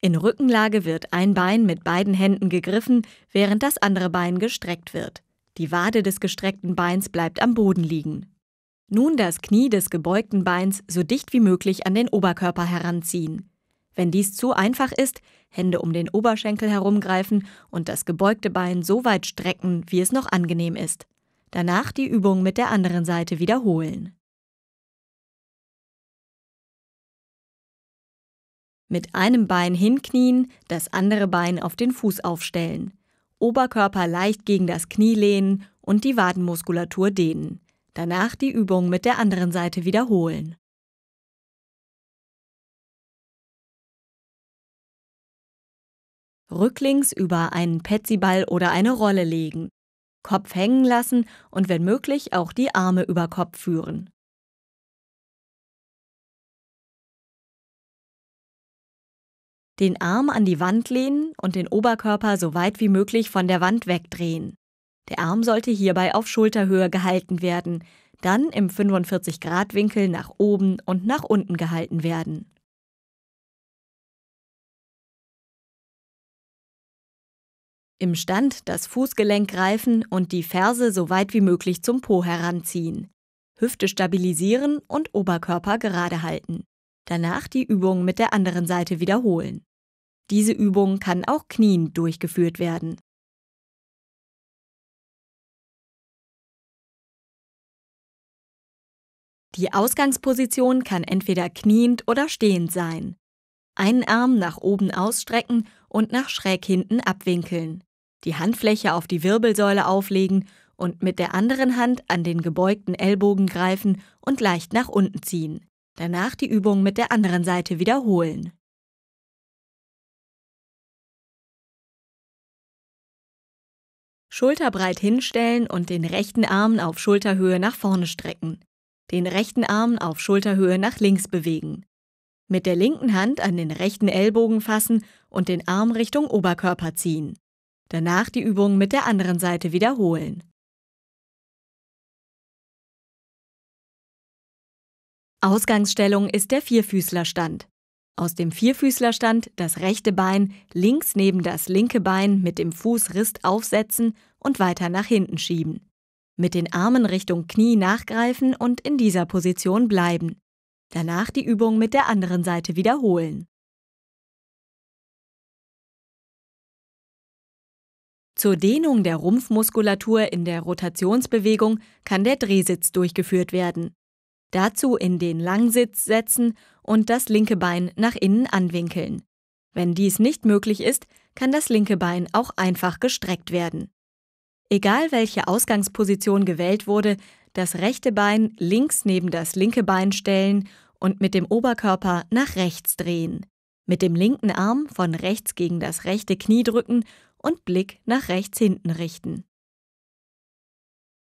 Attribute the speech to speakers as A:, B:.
A: In Rückenlage wird ein Bein mit beiden Händen gegriffen, während das andere Bein gestreckt wird. Die Wade des gestreckten Beins bleibt am Boden liegen. Nun das Knie des gebeugten Beins so dicht wie möglich an den Oberkörper heranziehen. Wenn dies zu einfach ist, Hände um den Oberschenkel herumgreifen und das gebeugte Bein so weit strecken, wie es noch angenehm ist. Danach die Übung mit der anderen Seite
B: wiederholen.
A: Mit einem Bein hinknien, das andere Bein auf den Fuß aufstellen. Oberkörper leicht gegen das Knie lehnen und die Wadenmuskulatur dehnen. Danach die Übung mit der anderen Seite wiederholen. Rücklings über einen Petsyball oder eine Rolle legen. Kopf hängen lassen und wenn möglich auch die Arme über
B: Kopf führen.
A: den Arm an die Wand lehnen und den Oberkörper so weit wie möglich von der Wand wegdrehen. Der Arm sollte hierbei auf Schulterhöhe gehalten werden, dann im 45-Grad-Winkel nach oben und nach unten gehalten werden. Im Stand das Fußgelenk greifen und die Ferse so weit wie möglich zum Po heranziehen. Hüfte stabilisieren und Oberkörper gerade halten. Danach die Übung mit der anderen Seite wiederholen. Diese Übung kann auch kniend durchgeführt werden. Die Ausgangsposition kann entweder kniend oder stehend sein. Einen Arm nach oben ausstrecken und nach schräg hinten abwinkeln. Die Handfläche auf die Wirbelsäule auflegen und mit der anderen Hand an den gebeugten Ellbogen greifen und leicht nach unten ziehen. Danach die Übung mit der anderen Seite wiederholen. Schulterbreit hinstellen und den rechten Arm auf Schulterhöhe nach vorne strecken. Den rechten Arm auf Schulterhöhe nach links bewegen. Mit der linken Hand an den rechten Ellbogen fassen und den Arm Richtung Oberkörper ziehen. Danach die Übung mit der anderen Seite wiederholen. Ausgangsstellung ist der Vierfüßlerstand. Aus dem Vierfüßlerstand das rechte Bein links neben das linke Bein mit dem Fußrist aufsetzen und weiter nach hinten schieben. Mit den Armen Richtung Knie nachgreifen und in dieser Position bleiben. Danach die Übung mit der anderen Seite wiederholen. Zur Dehnung der Rumpfmuskulatur in der Rotationsbewegung kann der Drehsitz durchgeführt werden. Dazu in den Langsitz setzen und das linke Bein nach innen anwinkeln. Wenn dies nicht möglich ist, kann das linke Bein auch einfach gestreckt werden. Egal welche Ausgangsposition gewählt wurde, das rechte Bein links neben das linke Bein stellen und mit dem Oberkörper nach rechts drehen. Mit dem linken Arm von rechts gegen das rechte Knie drücken und Blick nach
B: rechts hinten richten.